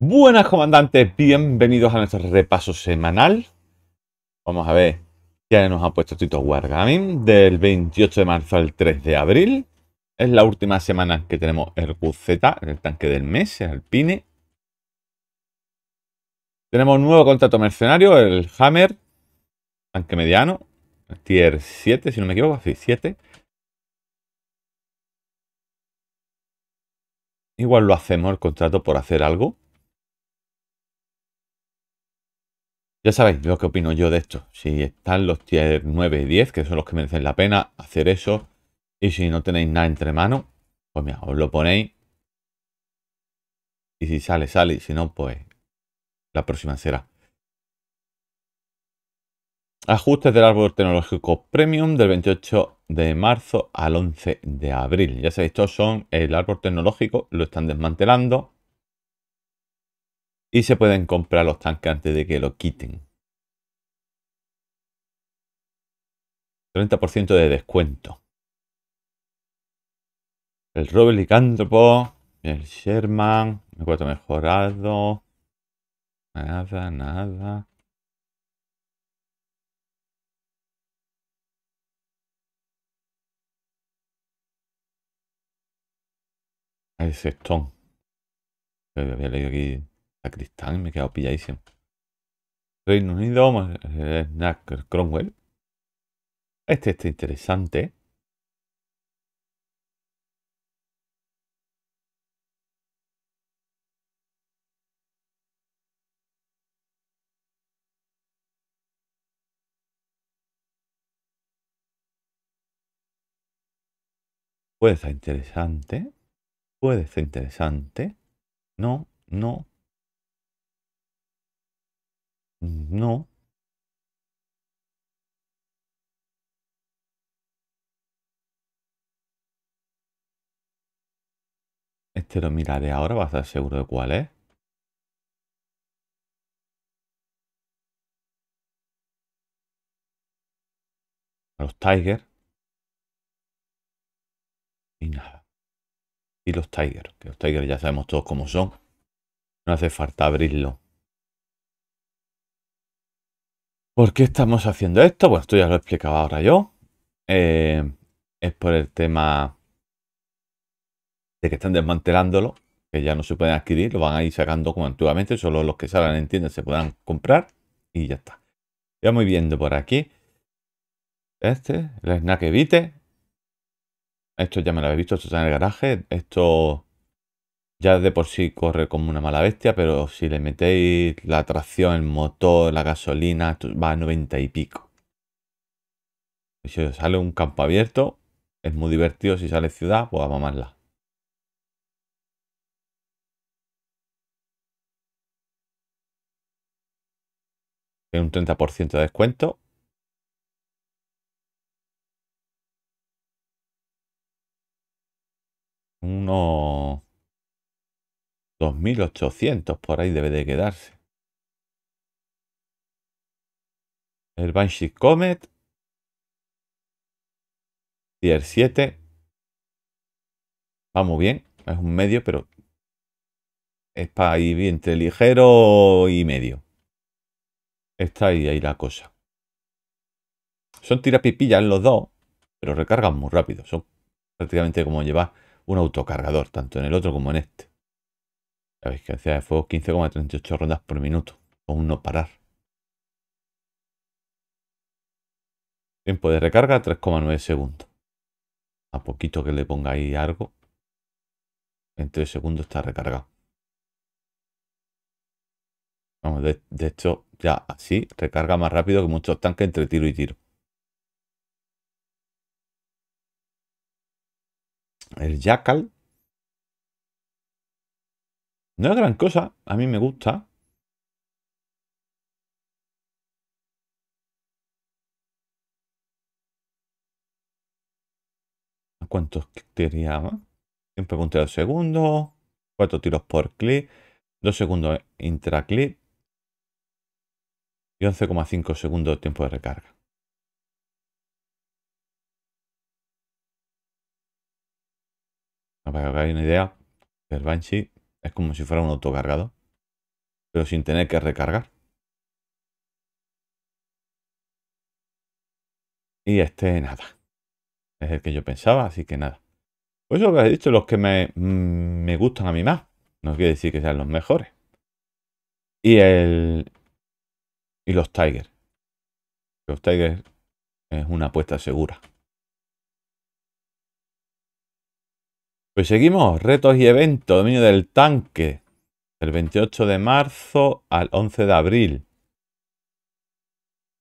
Buenas comandantes, bienvenidos a nuestro repaso semanal. Vamos a ver ya nos ha puesto Tito Wargaming del 28 de marzo al 3 de abril. Es la última semana que tenemos el QZ, el tanque del mes, el Alpine. Tenemos un nuevo contrato mercenario, el Hammer, tanque mediano, tier 7, si no me equivoco, así 7. Igual lo hacemos el contrato por hacer algo. Ya sabéis lo que opino yo de esto. Si están los tier 9 y 10, que son los que merecen la pena hacer eso. Y si no tenéis nada entre manos, pues mira, os lo ponéis. Y si sale, sale. Y si no, pues la próxima será. Ajustes del árbol tecnológico premium del 28 de marzo al 11 de abril. Ya sabéis, estos son el árbol tecnológico, lo están desmantelando y se pueden comprar los tanques antes de que lo quiten. 30% de descuento. El Robert El Sherman. El cuarto mejorado. Nada, nada. El sextón. Había leído aquí cristal. me he quedado pilladísimo. Reino Unido, eh, Cromwell. Este está interesante. Puede ser interesante. Puede ser interesante. No, no, Mm, no. Este lo miraré ahora va a estar seguro de cuál es. los Tiger. Y nada. Y los Tiger, que los Tiger ya sabemos todos cómo son. No hace falta abrirlo. ¿Por qué estamos haciendo esto? Bueno, esto ya lo he explicado ahora yo. Eh, es por el tema de que están desmantelándolo, que ya no se pueden adquirir, lo van a ir sacando como antiguamente, solo los que salgan en tiendas se puedan comprar y ya está. Ya muy viendo por aquí. Este, el snack evite. Esto ya me lo habéis visto, esto está en el garaje. Esto ya de por sí corre como una mala bestia, pero si le metéis la tracción, el motor, la gasolina, va a 90 y pico. Y si sale un campo abierto, es muy divertido. Si sale ciudad, pues a mamarla. Tiene un 30% de descuento. Uno... 2.800 por ahí debe de quedarse. El Banshee Comet. Tier 7. Va muy bien. Es un medio, pero es para ir entre ligero y medio. Está ahí, ahí la cosa. Son pipillas los dos, pero recargan muy rápido. Son prácticamente como llevar un autocargador, tanto en el otro como en este. La vigencia de fuego 15,38 rondas por minuto, con no parar. Tiempo de recarga 3,9 segundos. A poquito que le ponga ahí algo, en 3 segundos está recargado. Vamos, de, de hecho, ya así recarga más rápido que muchos tanques entre tiro y tiro. El Jackal no es gran cosa, a mí me gusta. ¿Cuántos tiraba? Un de segundo, cuatro tiros por clic, 2 segundos intraclip y 11,5 segundos de tiempo de recarga. Para que hagáis una idea, el Banshee es como si fuera un autocargado, pero sin tener que recargar. Y este nada. Es el que yo pensaba, así que nada. Pues eso que he dicho, los que me, mm, me gustan a mí más. No quiere decir que sean los mejores. Y el. Y los Tigers. Los Tigers es una apuesta segura. Pues seguimos, retos y eventos, dominio del tanque, del 28 de marzo al 11 de abril.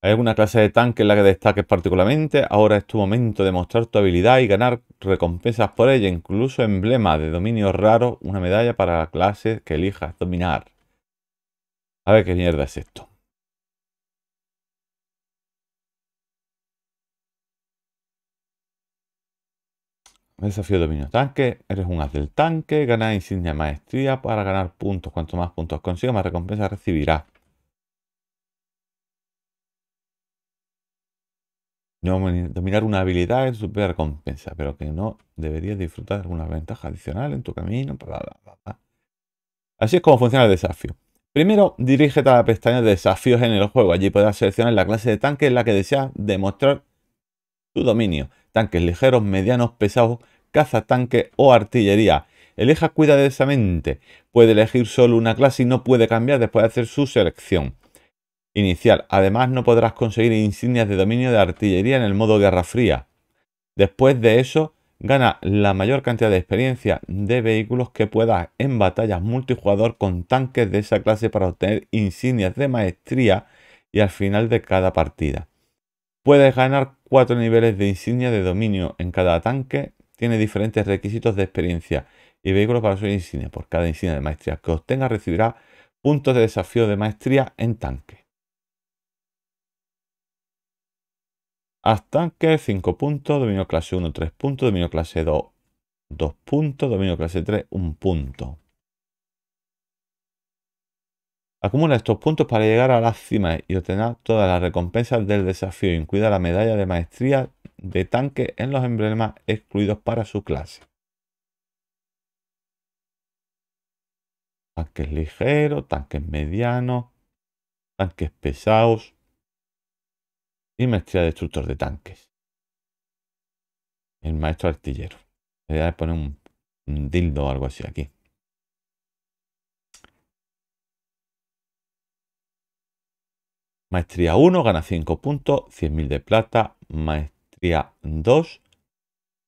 ¿Hay alguna clase de tanque en la que destaques particularmente? Ahora es tu momento de mostrar tu habilidad y ganar recompensas por ella, incluso emblemas de dominio raro, una medalla para la clase que elijas dominar. A ver qué mierda es esto. Desafío dominio tanque. Eres un haz del tanque. ganar insignia maestría para ganar puntos. Cuanto más puntos consigas, más recompensa recibirás. Dominar una habilidad es super recompensa, pero que no deberías disfrutar de alguna ventaja adicional en tu camino. Así es como funciona el desafío. Primero, dirígete a la pestaña de desafíos en el juego. Allí podrás seleccionar la clase de tanque en la que deseas demostrar tu dominio. Tanques ligeros, medianos, pesados Caza tanque o artillería. Elija cuidadosamente. Puede elegir solo una clase y no puede cambiar después de hacer su selección inicial. Además, no podrás conseguir insignias de dominio de artillería en el modo Guerra Fría. Después de eso, gana la mayor cantidad de experiencia de vehículos que puedas en batallas multijugador con tanques de esa clase para obtener insignias de maestría y al final de cada partida. Puedes ganar 4 niveles de insignia de dominio en cada tanque tiene diferentes requisitos de experiencia y vehículos para su insignia. Por cada insignia de maestría que obtenga recibirá puntos de desafío de maestría en tanque. Haz tanque 5 puntos, dominio clase 1 3 puntos, dominio clase 2 2 puntos, dominio clase 3 1 punto. Acumula estos puntos para llegar a la cima y obtener todas las recompensas del desafío, incluida la medalla de maestría de tanque en los emblemas excluidos para su clase. Tanques ligeros, tanques medianos, tanques pesados y maestría destructor de tanques. El maestro artillero. Le voy poner un, un dildo o algo así aquí. Maestría 1 gana 5 puntos, 100.000 de plata. Maestría 2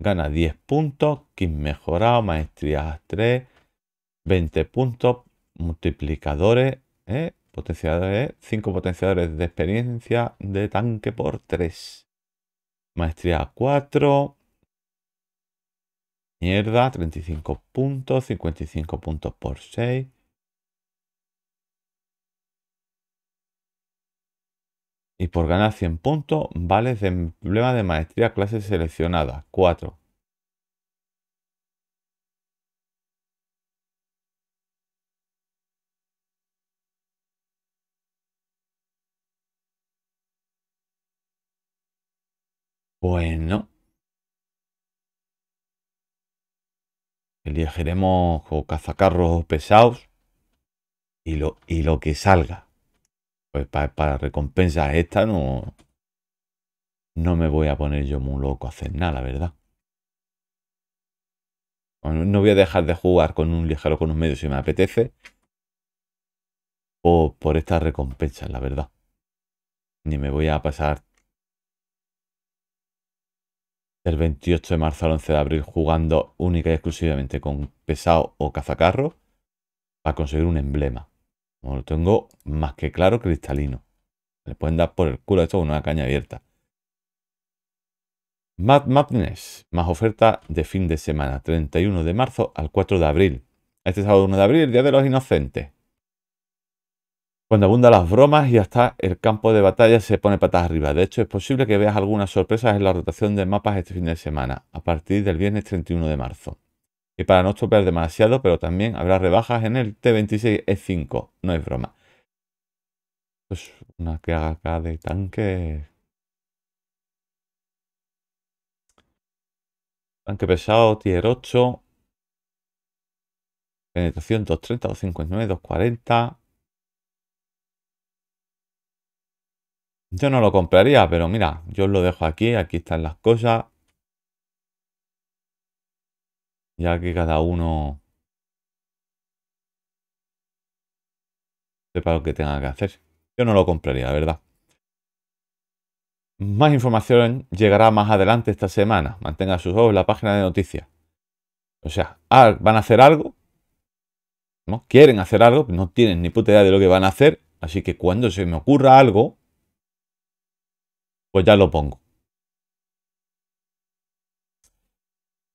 gana 10 puntos, kit mejorado. Maestría 3, 20 puntos. Multiplicadores, ¿eh? potenciadores, 5 potenciadores de experiencia de tanque por 3. Maestría 4. Mierda, 35 puntos, 55 puntos por 6. y por ganar 100 puntos, vales de emblema de maestría clase seleccionada, 4. Bueno. el Elegiremos o cazacarros pesados y lo, y lo que salga pues para, recompensas esta no, no me voy a poner yo muy loco a hacer nada, la verdad. No voy a dejar de jugar con un ligero, con un medio si me apetece. O por estas recompensas, la verdad. Ni me voy a pasar el 28 de marzo al 11 de abril jugando única y exclusivamente con pesado o cazacarro para conseguir un emblema lo tengo más que claro cristalino. Le pueden dar por el culo esto con una caña abierta. Mad Madness, más oferta de fin de semana, 31 de marzo al 4 de abril. Este sábado 1 de abril, Día de los Inocentes. Cuando abundan las bromas y hasta el campo de batalla se pone patas arriba. De hecho, es posible que veas algunas sorpresas en la rotación de mapas este fin de semana, a partir del viernes 31 de marzo y para no estropear demasiado, pero también habrá rebajas en el T26E5, no es broma. es pues una que haga acá de tanque. Tanque pesado, tier 8. Penetración 230, 259, 240. Yo no lo compraría, pero mira, yo os lo dejo aquí, aquí están las cosas ya que cada uno sepa lo que tenga que hacer. Yo no lo compraría, la verdad. Más información llegará más adelante esta semana. Mantenga sus ojos en la página de noticias. O sea, ah, van a hacer algo, ¿no? Quieren hacer algo, no tienen ni puta idea de lo que van a hacer, así que cuando se me ocurra algo, pues ya lo pongo.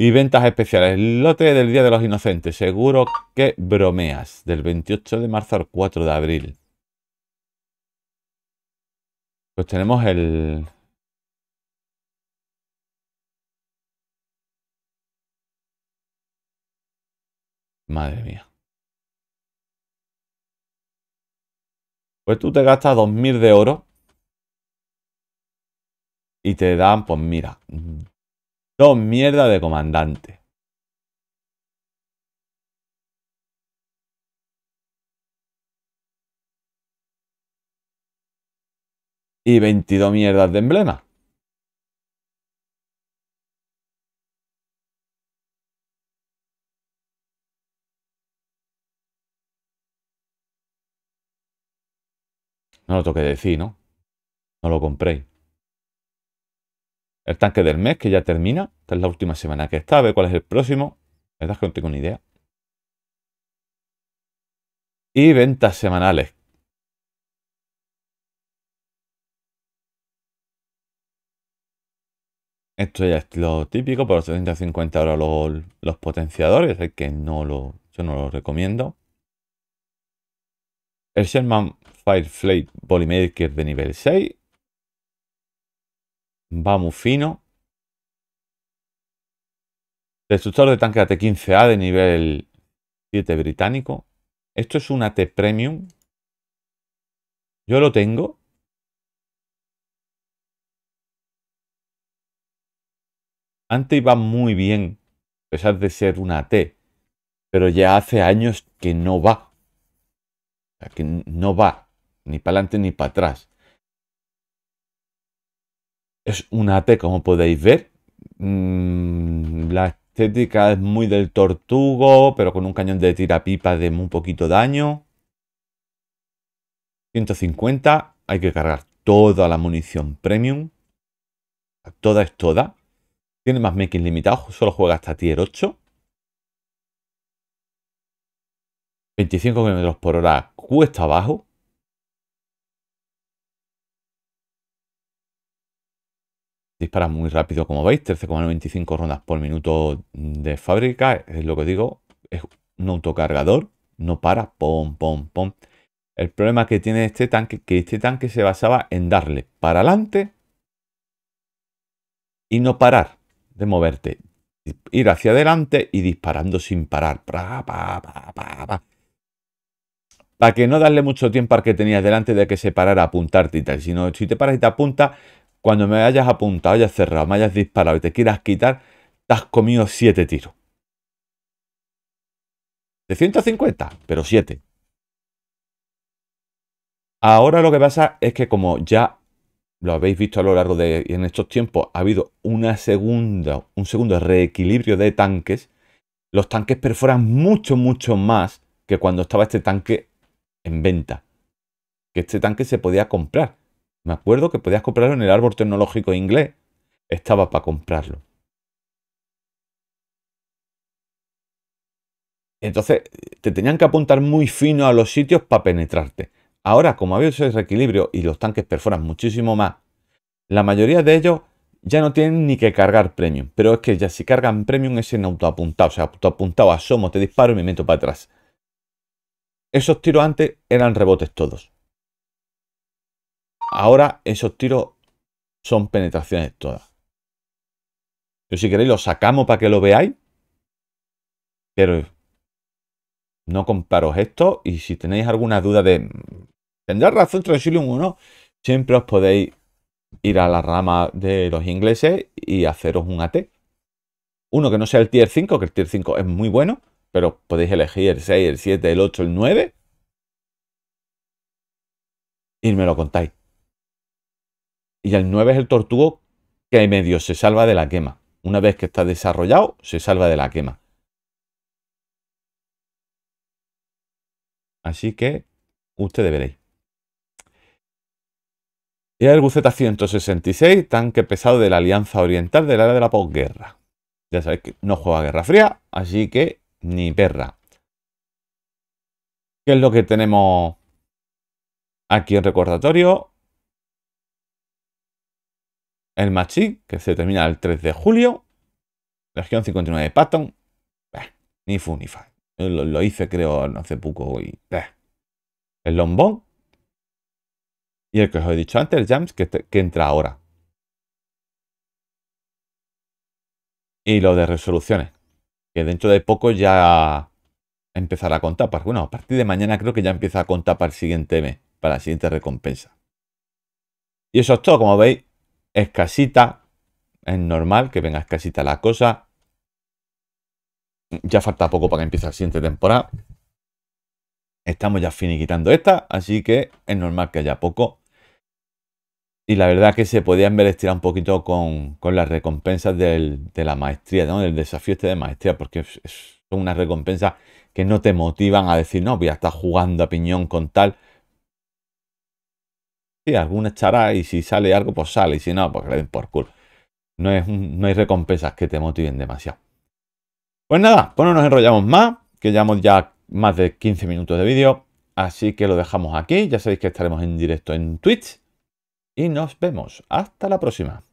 Y ventas especiales. Lote del Día de los Inocentes. Seguro que bromeas. Del 28 de marzo al 4 de abril. Pues tenemos el... Madre mía. Pues tú te gastas 2.000 de oro. Y te dan, pues mira, Dos mierdas de comandante. Y 22 mierdas de emblema. No lo toque decir, ¿no? No lo compré el tanque del mes que ya termina. Esta es la última semana que está. A ver cuál es el próximo. La verdad es que no tengo ni idea. Y ventas semanales. Esto ya es lo típico, por 350 euros los, los potenciadores, Es que no lo, yo no lo recomiendo. El Sherman Firefly Polymaker de nivel 6, Va muy fino. Destructor de tanque AT-15A de nivel 7 británico. Esto es un AT Premium. Yo lo tengo. Antes iba muy bien, a pesar de ser una AT. Pero ya hace años que no va. que no va ni para adelante ni para atrás. Es una AP, como podéis ver. Mm, la estética es muy del tortugo, pero con un cañón de tirapipa de un poquito daño. 150, hay que cargar toda la munición premium. Toda es toda. Tiene más making limitado, solo juega hasta tier 8. 25 km por hora cuesta abajo. dispara muy rápido, como veis, 13,95 rondas por minuto de fábrica, es lo que digo, es un autocargador, no para, pom, pom, pom. El problema que tiene este tanque, que este tanque se basaba en darle para adelante y no parar de moverte, ir hacia adelante y disparando sin parar, para que no darle mucho tiempo al que tenías delante de que se parara a apuntarte y tal, sino si te paras y te apunta cuando me hayas apuntado, hayas cerrado, me hayas disparado y te quieras quitar, te has comido siete tiros. De 150, pero 7. Ahora lo que pasa es que como ya lo habéis visto a lo largo de en estos tiempos, ha habido un segundo reequilibrio de tanques, los tanques perforan mucho, mucho más que cuando estaba este tanque en venta. Que este tanque se podía comprar. Me acuerdo que podías comprarlo en el árbol tecnológico inglés. Estaba para comprarlo. Entonces, te tenían que apuntar muy fino a los sitios para penetrarte. Ahora, como había ese reequilibrio y los tanques perforan muchísimo más, la mayoría de ellos ya no tienen ni que cargar premium. Pero es que ya si cargan premium es en autoapuntado. O sea, autoapuntado, asomo, te disparo y me meto para atrás. Esos tiros antes eran rebotes todos. Ahora esos tiros son penetraciones todas. Yo si queréis lo sacamos para que lo veáis. Pero no comparos esto. Y si tenéis alguna duda de... ¿Tendrá razón Transilium o Siempre os podéis ir a la rama de los ingleses y haceros un AT. Uno que no sea el tier 5, que el tier 5 es muy bueno, pero podéis elegir el 6, el 7, el 8, el 9. Y me lo contáis y el 9 es el tortugo que medio se salva de la quema. Una vez que está desarrollado, se salva de la quema. Así que ustedes veréis. Y el Buceta 166, tanque pesado de la Alianza Oriental del área de la posguerra. Ya sabéis que no juega Guerra Fría, así que ni perra. ¿Qué es lo que tenemos aquí en recordatorio? El Machi, que se termina el 3 de julio. Legión 59 de Patton. ni fu ni fa. Lo, hice, creo, hace poco. Y, El Lombón. Y el que os he dicho antes, el Jams, que, entra ahora. Y lo de resoluciones. Que dentro de poco ya empezará a contar. bueno, a partir de mañana creo que ya empieza a contar para el siguiente mes. Para la siguiente recompensa. Y eso es todo, como veis casita, es normal que venga escasita la cosa. Ya falta poco para que empiece la siguiente temporada. Estamos ya finiquitando esta, así que es normal que haya poco. Y la verdad que se podía ver estirar un poquito con, las recompensas de la maestría, ¿no? del desafío este de maestría, porque son unas recompensas que no te motivan a decir, no, voy a estar jugando a piñón con tal alguna echará y si sale algo, pues sale, y si no, pues le por culo. No, es no hay recompensas que te motiven demasiado. Pues nada, pues no nos enrollamos más, que llevamos ya más de 15 minutos de vídeo, así que lo dejamos aquí, ya sabéis que estaremos en directo en Twitch y nos vemos. Hasta la próxima.